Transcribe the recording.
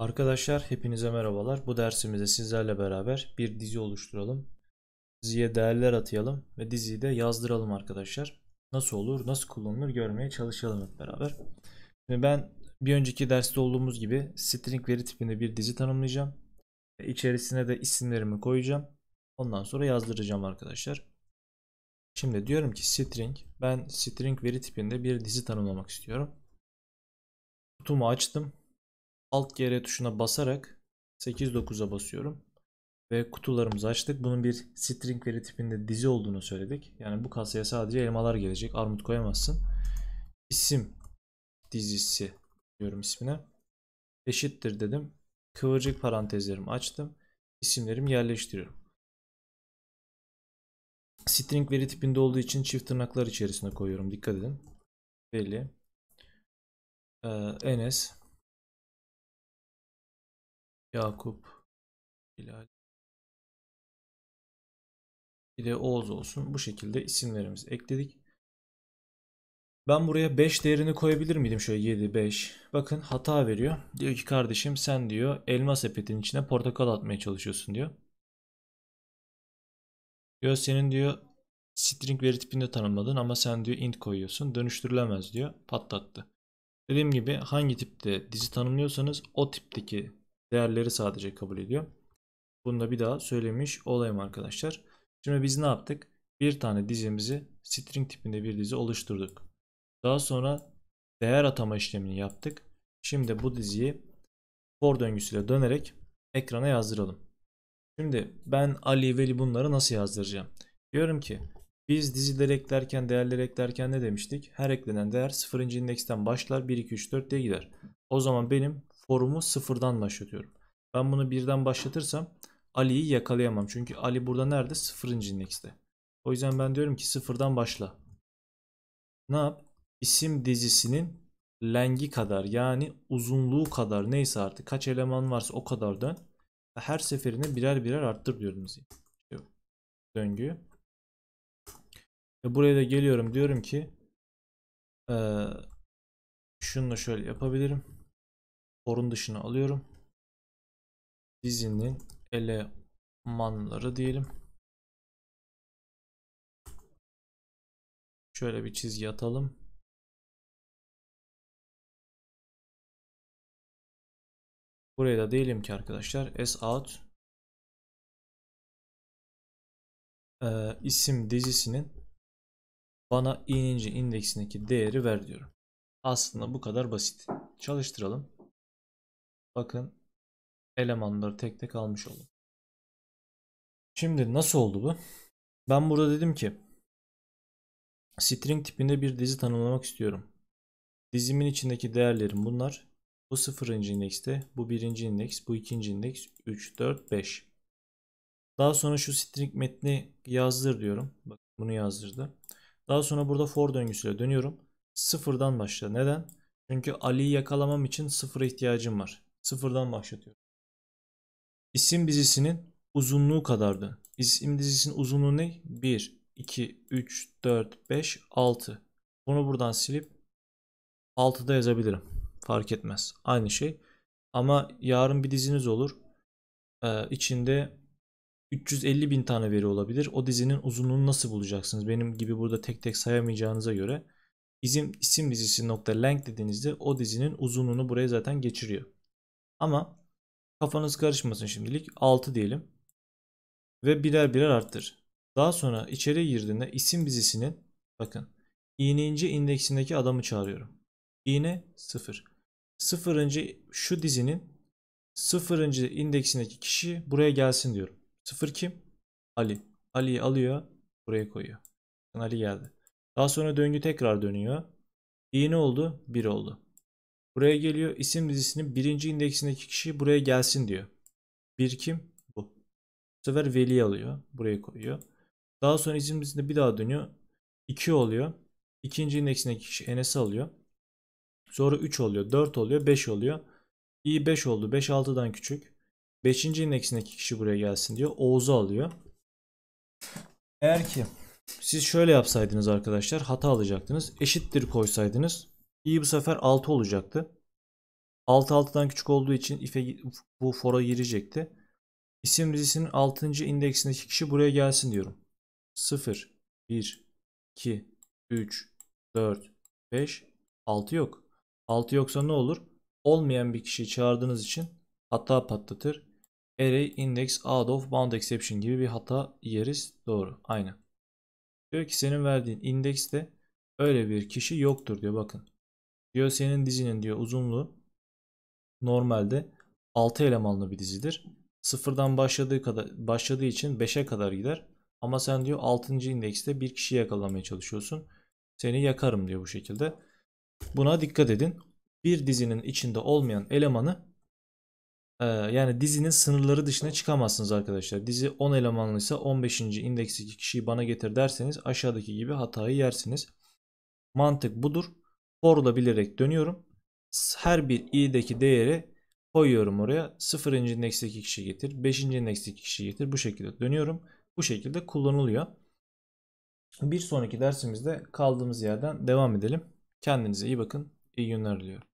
Arkadaşlar hepinize merhabalar. Bu dersimizde sizlerle beraber bir dizi oluşturalım. Diziye değerler atayalım ve diziyi de yazdıralım arkadaşlar. Nasıl olur, nasıl kullanılır görmeye çalışalım hep beraber. Şimdi ben bir önceki derste olduğumuz gibi string veri tipinde bir dizi tanımlayacağım. Ve içerisine de isimlerimi koyacağım. Ondan sonra yazdıracağım arkadaşlar. Şimdi diyorum ki string, ben string veri tipinde bir dizi tanımlamak istiyorum. Kutumu açtım Alt yere tuşuna basarak 8-9'a basıyorum. Ve kutularımızı açtık. Bunun bir string veri tipinde dizi olduğunu söyledik. Yani bu kasaya sadece elmalar gelecek. Armut koyamazsın. İsim dizisi diyorum ismine. Eşittir dedim. Kıvırcık parantezlerimi açtım. İsimlerimi yerleştiriyorum. String veri tipinde olduğu için çift tırnaklar içerisine koyuyorum. Dikkat edin. Veli. Ee, Enes. Yakup, Bilal. Bir de Oğuz olsun. Bu şekilde isimlerimizi ekledik. Ben buraya 5 değerini koyabilir miydim? Şöyle 7, 5. Bakın hata veriyor. Diyor ki kardeşim sen diyor elma sepetin içine portakal atmaya çalışıyorsun diyor. Diyor senin diyor string veri tipinde tanımladın ama sen diyor int koyuyorsun. Dönüştürülemez diyor. Patlattı. Dediğim gibi hangi tipte dizi tanımlıyorsanız o tipteki değerleri sadece kabul ediyor. Bunu da bir daha söylemiş olayım arkadaşlar. Şimdi biz ne yaptık? Bir tane dizimizi string tipinde bir dizi oluşturduk. Daha sonra değer atama işlemini yaptık. Şimdi bu diziyi for döngüsüyle dönerek ekrana yazdıralım. Şimdi ben Ali, Veli bunları nasıl yazdıracağım? Diyorum ki biz dizileri eklerken, değerleri eklerken ne demiştik? Her eklenen değer 0. indeksten başlar 1, 2, 3, 4 diye gider. O zaman benim forumu sıfırdan başlatıyorum. Ben bunu birden başlatırsam Ali'yi yakalayamam. Çünkü Ali burada nerede? Sıfırıncı indekste. O yüzden ben diyorum ki sıfırdan başla. Ne yap? İsim dizisinin lengi kadar yani uzunluğu kadar neyse artık kaç eleman varsa o kadar dön. Her seferinde birer birer arttır diyorum bizi. Döngüyü. Ve buraya da geliyorum diyorum ki ee, şunu da şöyle yapabilirim. Torun dışına alıyorum. Dizinin elemanları diyelim. Şöyle bir çizgi atalım. Buraya da diyelim ki arkadaşlar s out e, isim dizisinin bana inince indeksindeki değeri ver diyorum. Aslında bu kadar basit. Çalıştıralım. Bakın elemanları tek tek almış oldum. Şimdi nasıl oldu bu? Ben burada dedim ki string tipinde bir dizi tanımlamak istiyorum. Dizimin içindeki değerlerim bunlar. Bu sıfırıncı indekste, bu birinci indeks, bu ikinci indeks, 3, 4, 5. Daha sonra şu string metni yazdır diyorum. Bak bunu yazdırdı. Daha sonra burada for döngüsüyle dönüyorum. Sıfırdan başla. Neden? Çünkü Ali'yi yakalamam için sıfıra ihtiyacım var. Sıfırdan başlatıyor. İsim dizisinin uzunluğu kadardı. İsim dizisinin uzunluğu ne? 1, 2, 3, 4, 5, 6. Bunu buradan silip 6'da yazabilirim. Fark etmez. Aynı şey. Ama yarın bir diziniz olur. Ee, içinde 350 bin tane veri olabilir. O dizinin uzunluğunu nasıl bulacaksınız? Benim gibi burada tek tek sayamayacağınıza göre bizim isim dizisi nokta length dediğinizde o dizinin uzunluğunu buraya zaten geçiriyor. Ama kafanız karışmasın şimdilik. 6 diyelim. Ve birer birer arttır. Daha sonra içeri girdiğinde isim dizisinin bakın iğneinci indeksindeki adamı çağırıyorum. İğne 0. Sıfırıncı şu dizinin sıfırıncı indeksindeki kişi buraya gelsin diyorum. Sıfır kim? Ali. Ali'yi alıyor buraya koyuyor. Ali geldi. Daha sonra döngü tekrar dönüyor. İğne oldu 1 oldu. Buraya geliyor. İsim dizisinin birinci indeksindeki kişi buraya gelsin diyor. Bir kim? Bu. Bu sefer veli alıyor. Buraya koyuyor. Daha sonra isim dizisinde bir daha dönüyor. 2 oluyor. İkinci indeksindeki kişi Enes'i alıyor. Sonra 3 oluyor. 4 oluyor. 5 oluyor. İyi 5 oldu. 5 6'dan küçük. 5. indeksindeki kişi buraya gelsin diyor. Oğuz'u alıyor. Eğer ki siz şöyle yapsaydınız arkadaşlar hata alacaktınız. Eşittir koysaydınız İyi bu sefer 6 olacaktı. 6 6'dan küçük olduğu için ife bu fora girecekti. İsim dizisinin 6. indeksindeki kişi buraya gelsin diyorum. 0, 1, 2, 3, 4, 5, 6 yok. 6 yoksa ne olur? Olmayan bir kişiyi çağırdığınız için hata patlatır. Array index out of bound exception gibi bir hata yeriz. Doğru. Aynen. Diyor ki senin verdiğin indekste öyle bir kişi yoktur diyor. Bakın Diyor senin dizinin diyor uzunluğu normalde 6 elemanlı bir dizidir. Sıfırdan başladığı kadar başladığı için 5'e kadar gider. Ama sen diyor 6. indekste bir kişiyi yakalamaya çalışıyorsun. Seni yakarım diyor bu şekilde. Buna dikkat edin. Bir dizinin içinde olmayan elemanı yani dizinin sınırları dışına çıkamazsınız arkadaşlar. Dizi 10 elemanlıysa 15. indeksteki kişiyi bana getir derseniz aşağıdaki gibi hatayı yersiniz. Mantık budur for'la bilerek dönüyorum. Her bir i'deki değeri koyuyorum oraya. 0. indeksteki kişi getir, 5. indeksteki kişi getir. Bu şekilde dönüyorum. Bu şekilde kullanılıyor. Bir sonraki dersimizde kaldığımız yerden devam edelim. Kendinize iyi bakın. İyi günler diliyorum.